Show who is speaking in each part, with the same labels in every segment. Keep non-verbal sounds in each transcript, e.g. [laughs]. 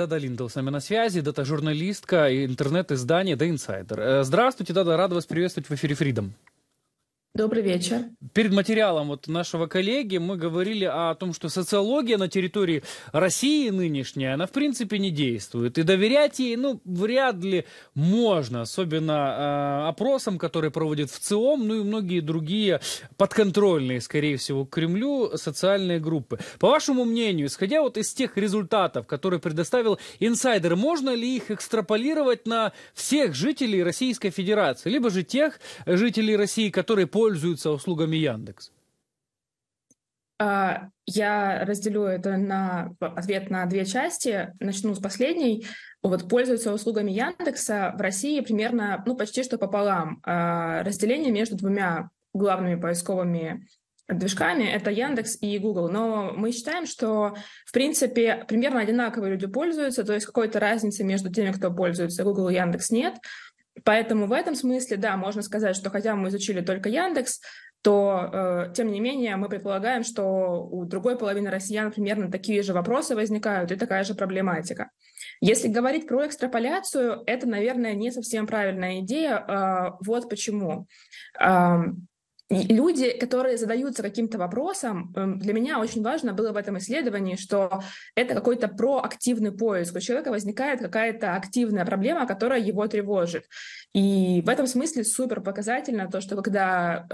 Speaker 1: Дада Линдл с нами на связи, дата-журналистка, интернет-издание Да Инсайдер. Э, здравствуйте, Дада, рада вас приветствовать в эфире Freedom.
Speaker 2: Добрый вечер.
Speaker 1: Перед материалом вот нашего коллеги мы говорили о том, что социология на территории России нынешняя, она в принципе не действует. И доверять ей, ну, вряд ли можно, особенно э, а, опросам, которые проводит ВЦИОМ, ну и многие другие подконтрольные, скорее всего, Кремлю социальные группы. По вашему мнению, исходя вот из тех результатов, которые предоставил инсайдер, можно ли их экстраполировать на всех жителей Российской Федерации, либо же тех жителей России, которые пользуются пользуются услугами Яндекс?
Speaker 2: А, я разделю это на ответ на две части. Начну с последней. Вот пользуются услугами Яндекса в России примерно, ну, почти что пополам. А, разделение между двумя главными поисковыми движками — это Яндекс и Google. Но мы считаем, что, в принципе, примерно одинаковые люди пользуются, то есть какой-то разницы между теми, кто пользуется Google и Яндекс, нет. Поэтому в этом смысле, да, можно сказать, что хотя мы изучили только Яндекс, то, э, тем не менее, мы предполагаем, что у другой половины россиян примерно такие же вопросы возникают и такая же проблематика. Если говорить про экстраполяцию, это, наверное, не совсем правильная идея. Э, вот почему. Э, люди, которые задаются каким-то вопросом, эм, для меня очень важно было в этом исследовании, что это какой-то проактивный поиск. У человека возникает какая-то активная проблема, которая его тревожит. И в этом смысле супер показательно то, что когда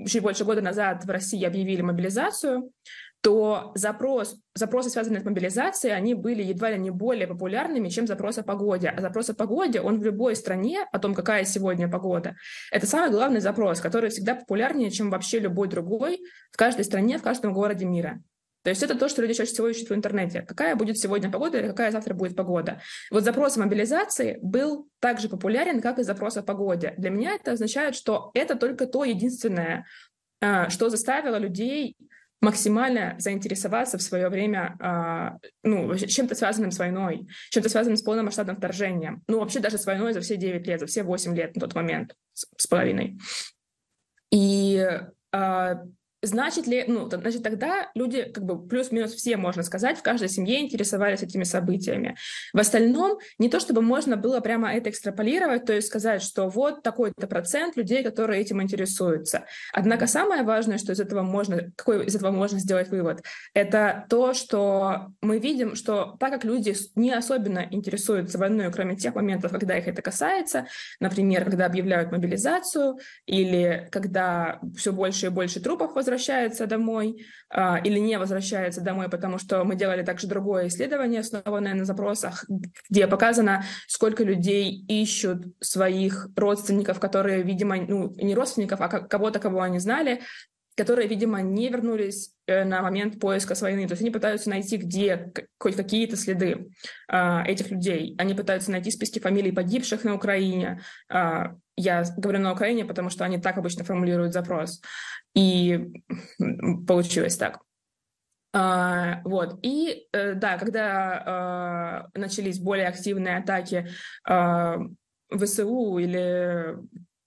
Speaker 2: э, чуть больше года назад в России объявили мобилизацию, то запрос, запросы, связанные с мобилизацией, они были едва ли не более популярными, чем запрос о погоде. А запрос о погоде, он в любой стране, о том, какая сегодня погода, это самый главный запрос, который всегда популярнее, чем вообще любой другой в каждой стране, в каждом городе мира. То есть это то, что люди чаще всего ищут в интернете. Какая будет сегодня погода или какая завтра будет погода. Вот запрос о мобилизации был так же популярен, как и запрос о погоде. Для меня это означает, что это только то единственное, э, что заставило людей максимально заинтересоваться в свое время а, ну, чем-то связанным с войной, чем-то связанным с полномасштабным вторжением. Ну, вообще даже с войной за все 9 лет, за все 8 лет на тот момент с, с половиной. И а, Значит ли, ну, значит, тогда люди, как бы плюс-минус все, можно сказать, в каждой семье интересовались этими событиями. В остальном, не то чтобы можно было прямо это экстраполировать, то есть сказать, что вот такой-то процент людей, которые этим интересуются. Однако самое важное, что из этого можно, какой из этого можно сделать вывод, это то, что мы видим, что так как люди не особенно интересуются войной, кроме тех моментов, когда их это касается, например, когда объявляют мобилизацию или когда все больше и больше трупов возрастает, возвращается домой а, или не возвращается домой, потому что мы делали также другое исследование, основанное на запросах, где показано, сколько людей ищут своих родственников, которые, видимо, ну, не родственников, а кого-то, кого они знали, которые, видимо, не вернулись э, на момент поиска войны. То есть они пытаются найти, где хоть какие-то следы э, этих людей. Они пытаются найти списки фамилий погибших на Украине. Э, я говорю на Украине, потому что они так обычно формулируют запрос. И [laughs] получилось так. А, вот. И э, да, когда а, начались более активные атаки а, э, ВСУ или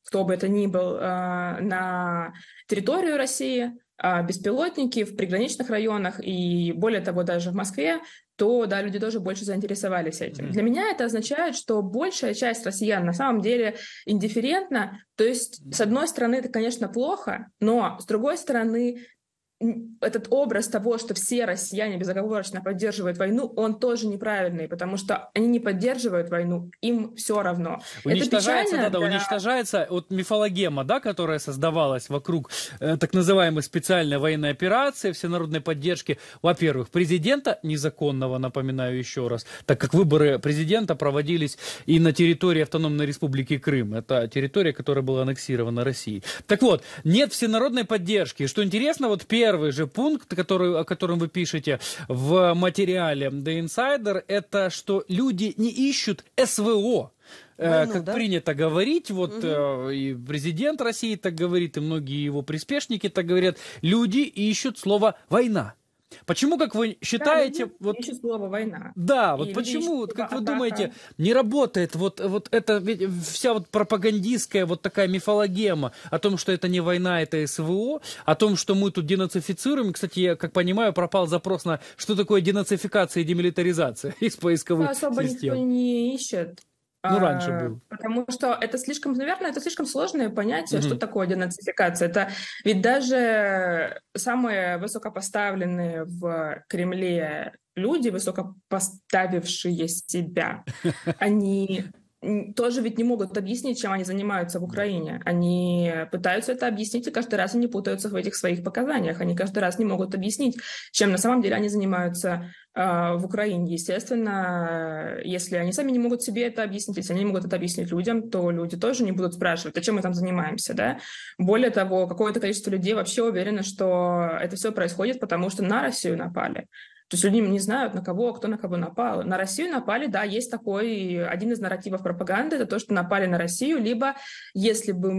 Speaker 2: кто бы это ни был на территорию России, а, беспилотники в приграничных районах и, более того, даже в Москве, то, да, люди тоже больше заинтересовались этим. Mm-hmm. Для меня это означает, что большая часть россиян на самом деле индифферентна. То есть, с одной стороны, это, конечно, плохо, но, с другой стороны, этот образ того, что все россияне безоговорочно поддерживают войну, он тоже неправильный, потому что они не поддерживают войну, им все равно. Уничтожается, да, да, для...
Speaker 1: уничтожается вот мифологема, да, которая создавалась вокруг э, так называемой специальной военной операции, всенародной поддержки, во-первых, президента незаконного, напоминаю еще раз, так как выборы президента проводились и на территории автономной республики Крым, это территория, которая была аннексирована Россией. Так вот, нет всенародной поддержки. Что интересно, вот первое первый же пункт, который, о котором вы пишете в материале The Insider, это что люди не ищут СВО, э, Войну, как да? принято говорить, вот угу. и президент России так говорит, и многие его приспешники так говорят, люди ищут слово «война». Почему, как вы считаете, да, вот
Speaker 2: сейчас была война? Да, вот почему, вот,
Speaker 1: как атака. вы думаете, не работает вот вот эта вся вот пропагандистская вот такая мифологема о том, что это не война, это СВО, о том, что мы тут денацифицируем. Кстати, я как понимаю, пропал запрос на что такое денацификация и демилитаризация [laughs] из поисковых систем. Особо никто
Speaker 2: не ищет.
Speaker 1: Ну, а, раньше был.
Speaker 2: Потому что это слишком, наверное, это слишком сложное понятие, угу. что такое денацификация. Это ведь даже самые высокопоставленные в Кремле люди, высокопоставившие себя, [laughs] они тоже ведь не могут объяснить, чем они занимаются в Украине. Они пытаются это объяснить, и каждый раз они путаются в этих своих показаниях. Они каждый раз не могут объяснить, чем на самом деле они занимаются э, в Украине. Естественно, если они сами не могут себе это объяснить, если они не могут это объяснить людям, то люди тоже не будут спрашивать, а чем мы там занимаемся, да? Более того, какое-то количество людей вообще уверено, что это все происходит, потому что на Россию напали. То есть люди не знают, на кого, кто на кого напал. На Россию напали, да, есть такой, один из нарративов пропаганды, это то, что напали на Россию, либо если бы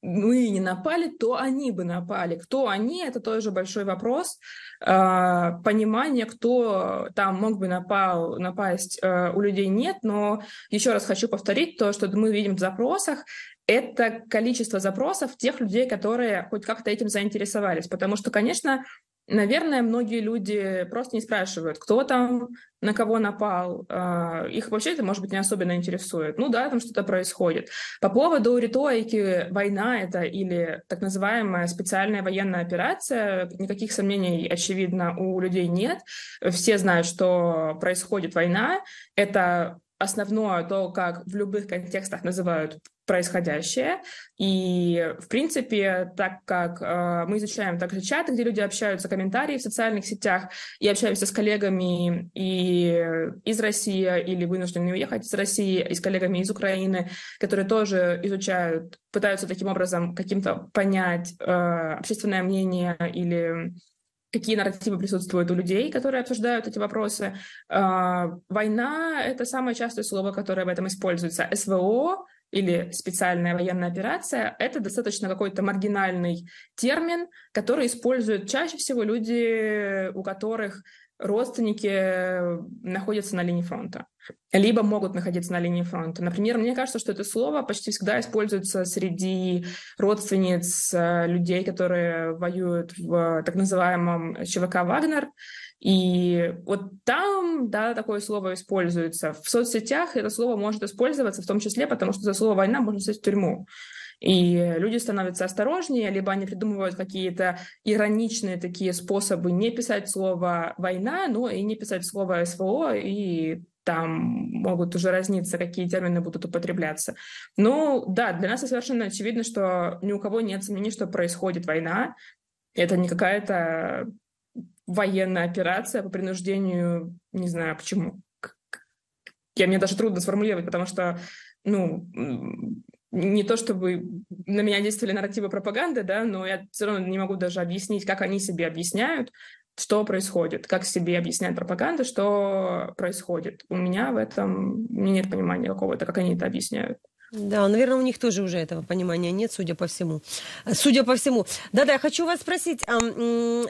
Speaker 2: мы не напали, то они бы напали. Кто они, это тоже большой вопрос. А, понимание, кто там мог бы напал, напасть, э, у людей нет, но еще раз хочу повторить то, что мы видим в запросах, это количество запросов тех людей, которые хоть как-то этим заинтересовались. Потому что, конечно, Наверное, многие люди просто не спрашивают, кто там, на кого напал. А, их вообще это, может быть, не особенно интересует. Ну да, там что-то происходит. По поводу риторики «война это» или так называемая специальная военная операция, никаких сомнений, очевидно, у людей нет. Все знают, что происходит война. Это основное, то, как в любых контекстах называют происходящее. И, в принципе, так как э, мы изучаем также чаты, где люди общаются, комментарии в социальных сетях, и общаемся с коллегами и из России, или вынуждены уехать из России, и с коллегами из Украины, которые тоже изучают, пытаются таким образом каким-то понять э, общественное мнение или какие нарративы присутствуют у людей, которые обсуждают эти вопросы. Э, война — это самое частое слово, которое в этом используется. СВО или специальная военная операция, это достаточно какой-то маргинальный термин, который используют чаще всего люди, у которых родственники э, находятся на линии фронта, либо могут находиться на линии фронта. Например, мне кажется, что это слово почти всегда используется среди родственниц э, людей, которые воюют в э, так называемом ЧВК «Вагнер», и вот там, да, такое слово используется. В соцсетях это слово может использоваться в том числе, потому что за слово «война» можно сесть в тюрьму. И люди становятся осторожнее, либо они придумывают какие-то ироничные такие способы не писать слово «война», но и не писать слово «СВО», и там могут уже разниться, какие термины будут употребляться. Ну, да, для нас совершенно очевидно, что ни у кого нет сомнений, что происходит война. Это не какая-то военная операция по принуждению, не знаю а почему. Я, мне даже трудно сформулировать, потому что, ну, не то чтобы на меня действовали нарративы пропаганды, да, но я все равно не могу даже объяснить, как они себе объясняют, что происходит, как себе объясняет пропаганда, что происходит. У меня в этом нет понимания какого-то, как они это объясняют. Да, ну, наверное, у них тоже уже этого понимания нет, судя по всему. Судя по всему. Да-да, я хочу вас спросить, а,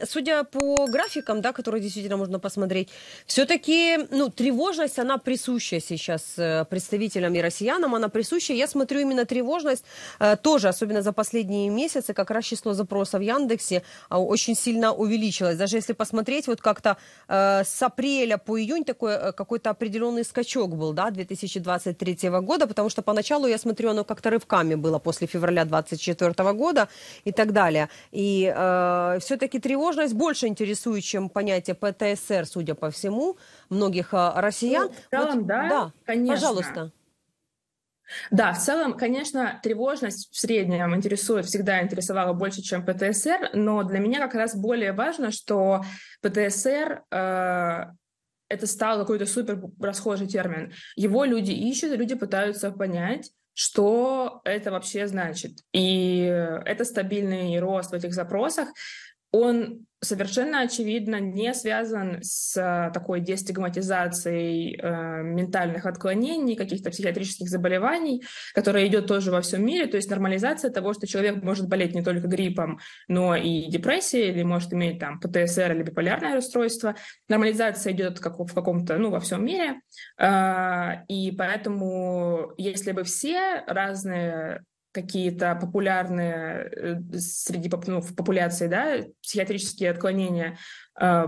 Speaker 2: судя по графикам, да, которые действительно можно посмотреть, все-таки ну, тревожность, она присуща сейчас э, представителям и россиянам, она присуща. Я смотрю именно тревожность а, тоже, особенно за последние месяцы, как раз число запросов в Яндексе а, очень сильно увеличилось. Даже если посмотреть, вот как-то а, с апреля по июнь такой какой-то определенный скачок был, да, 2023 года, потому что поначалу каналу, я смотрю, оно как-то рывками было после февраля 24 года и так далее. И э, все-таки тревожность больше интересует, чем понятие ПТСР, судя по всему, многих э, россиян. Ну, в целом, вот, да, да, конечно. Пожалуйста. Да, в целом, конечно, тревожность в среднем интересует, всегда интересовала больше, чем ПТСР, но для меня как раз более важно, что ПТСР э, это стал какой-то супер расхожий термин. Его люди ищут, люди пытаются понять, что это вообще значит. И это стабильный рост в этих запросах он совершенно очевидно не связан с э, такой дестигматизацией э, ментальных отклонений, каких-то психиатрических заболеваний, которая идет тоже во всем мире. То есть нормализация того, что человек может болеть не только гриппом, но и депрессией, или может иметь там ПТСР или биполярное расстройство. Нормализация идет как в каком-то, ну, во всем мире. Э, и поэтому, если бы все разные какие-то популярные э, среди ну, в популяции, да, психиатрические отклонения э,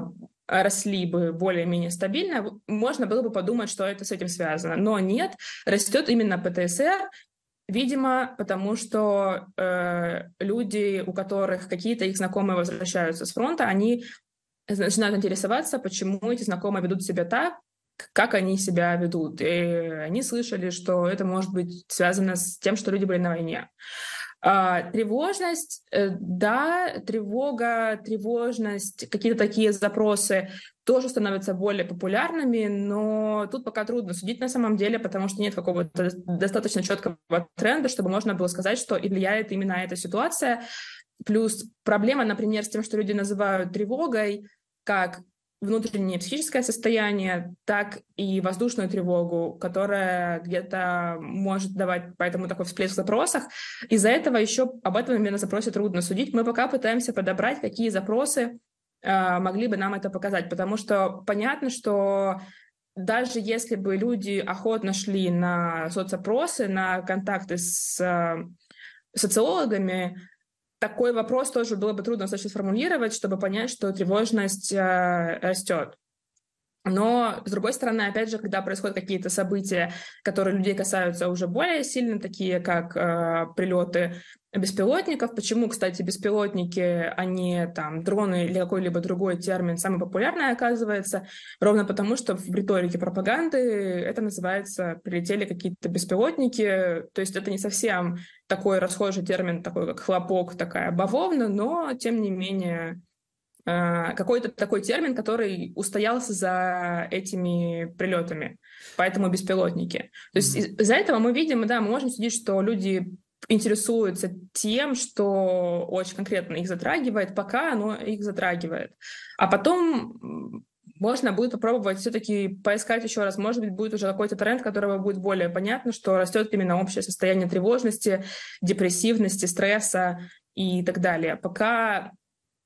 Speaker 2: росли бы более-менее стабильно, можно было бы подумать, что это с этим связано. Но нет, растет именно ПТСР, видимо, потому что э, люди, у которых какие-то их знакомые возвращаются с фронта, они э, начинают интересоваться, почему эти знакомые ведут себя так, как они себя ведут. И они слышали, что это может быть связано с тем, что люди были на войне. А, тревожность, э, да, тревога, тревожность, какие-то такие запросы тоже становятся более популярными, но тут пока трудно судить на самом деле, потому что нет какого-то достаточно четкого тренда, чтобы можно было сказать, что и влияет именно эта ситуация. Плюс проблема, например, с тем, что люди называют тревогой, как внутреннее психическое состояние, так и воздушную тревогу, которая где-то может давать поэтому такой всплеск в запросах. Из-за этого еще об этом, наверное, запросе трудно судить. Мы пока пытаемся подобрать, какие запросы э, могли бы нам это показать, потому что понятно, что даже если бы люди охотно шли на соцопросы, на контакты с э, социологами, такой вопрос тоже было бы трудно достаточно сформулировать, чтобы понять, что тревожность э, растет. Но, с другой стороны, опять же, когда происходят какие-то события, которые людей касаются уже более сильно, такие как э, прилеты беспилотников. Почему, кстати, беспилотники, а не там дроны или какой-либо другой термин самый популярный оказывается? Ровно потому, что в риторике пропаганды это называется «прилетели какие-то беспилотники». То есть это не совсем такой расхожий термин, такой как хлопок, такая бавовна, но тем не менее э, какой-то такой термин, который устоялся за этими прилетами, поэтому беспилотники. То есть из-за этого мы видим, да, мы можем судить, что люди интересуются тем, что очень конкретно их затрагивает, пока оно их затрагивает. А потом можно будет попробовать все-таки поискать еще раз. Может быть, будет уже какой-то тренд, которого будет более понятно, что растет именно общее состояние тревожности, депрессивности, стресса и так далее. Пока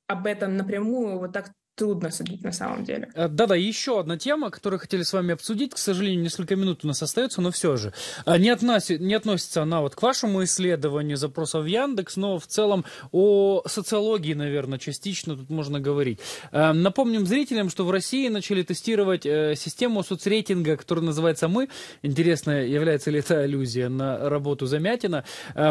Speaker 2: об этом напрямую вот так трудно судить на самом деле.
Speaker 1: Э, да-да, еще одна тема, которую хотели с вами обсудить. К сожалению, несколько минут у нас остается, но все же. Э, не, относи, не относится она вот к вашему исследованию запросов в Яндекс, но в целом о социологии, наверное, частично тут можно говорить. Э, напомним зрителям, что в России начали тестировать систему соцрейтинга, которая называется «Мы». Интересно, является ли это аллюзия на работу Замятина.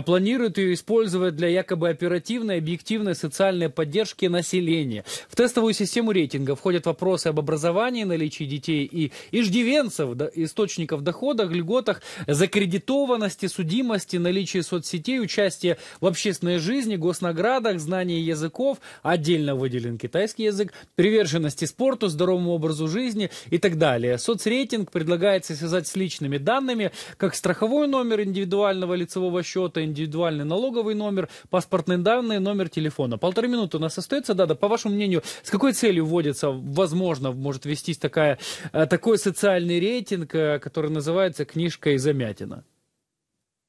Speaker 1: Планируют ее использовать для якобы оперативной, объективной социальной поддержки населения. В тестовую систему тему рейтинга входят вопросы об образовании, наличии детей и иждивенцев, источников дохода, льготах, закредитованности, судимости, наличии соцсетей, участия в общественной жизни, госнаградах, знания языков, отдельно выделен китайский язык, приверженности спорту, здоровому образу жизни и так далее. Соцрейтинг предлагается связать с личными данными, как страховой номер индивидуального лицевого счета, индивидуальный налоговый номер, паспортные данные, номер телефона. Полторы минуты у нас остается. Да, да, по вашему мнению, с какой целью целью вводится, возможно, может вестись такая, э, такой социальный рейтинг, э, который называется «Книжка из замятина».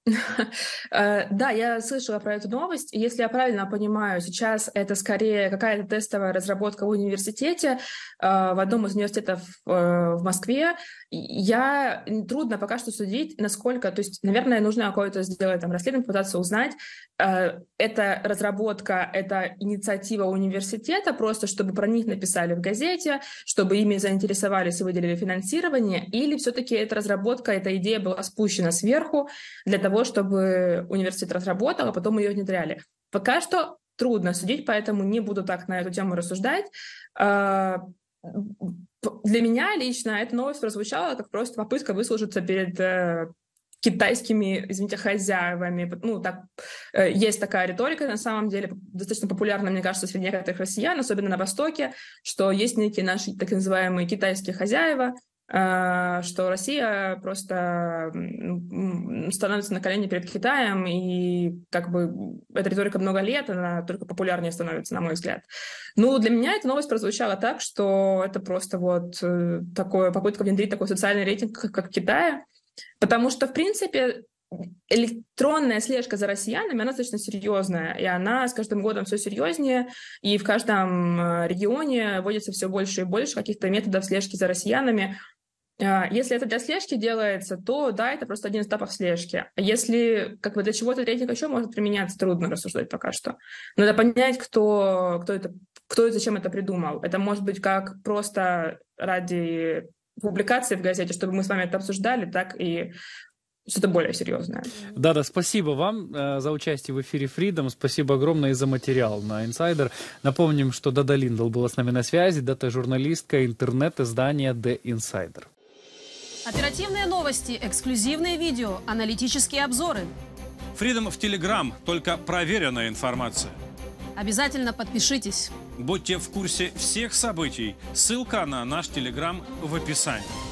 Speaker 2: [laughs] Э, да, я слышала про эту новость. Если я правильно понимаю, сейчас это скорее какая-то тестовая разработка в университете, в одном из университетов в Москве, я трудно пока что судить, насколько, то есть, наверное, нужно какое-то сделать там расследование, пытаться узнать. Э, это разработка, это инициатива университета, просто чтобы про них написали в газете, чтобы ими заинтересовались и выделили финансирование, или все-таки эта разработка, эта идея была спущена сверху для того, чтобы университет разработал, а потом ее внедряли. Пока что трудно судить, поэтому не буду так на эту тему рассуждать. Э, Э, для меня лично эта новость прозвучала как просто попытка выслужиться перед э, китайскими, извините, хозяевами. Ну, так, э, есть такая риторика, на самом деле, достаточно популярна, мне кажется, среди некоторых россиян, особенно на Востоке, что есть некие наши так называемые китайские хозяева, Э, что Россия просто становится на колени перед Китаем, и как бы эта риторика много лет, она только популярнее становится, на мой взгляд. Ну, для меня эта новость прозвучала так, что это просто вот э, такое, попытка внедрить такой социальный рейтинг, как в Китае, потому что, в принципе, электронная слежка за россиянами, она достаточно серьезная, и она с каждым годом все серьезнее, и в каждом э, регионе вводится все больше и больше каких-то методов слежки за россиянами, а, если это для слежки делается, то да, это просто один из этапов слежки. А если как бы для чего-то третник еще может применяться, трудно рассуждать пока что. Надо понять, кто, кто это, кто и зачем это придумал. Это может быть как просто ради публикации в газете, чтобы мы с вами это обсуждали, так и что-то более серьезное.
Speaker 1: Да, да, спасибо вам э, за участие в эфире Freedom. Спасибо огромное и за материал на Insider. Напомним, что Дада Линдл была с нами на связи, дата журналистка интернет-издания The Insider.
Speaker 2: Оперативные новости, эксклюзивные видео, аналитические обзоры.
Speaker 1: Фридом в Телеграм, только проверенная информация.
Speaker 2: Обязательно подпишитесь.
Speaker 1: Будьте в курсе всех событий. Ссылка на наш Телеграм в описании.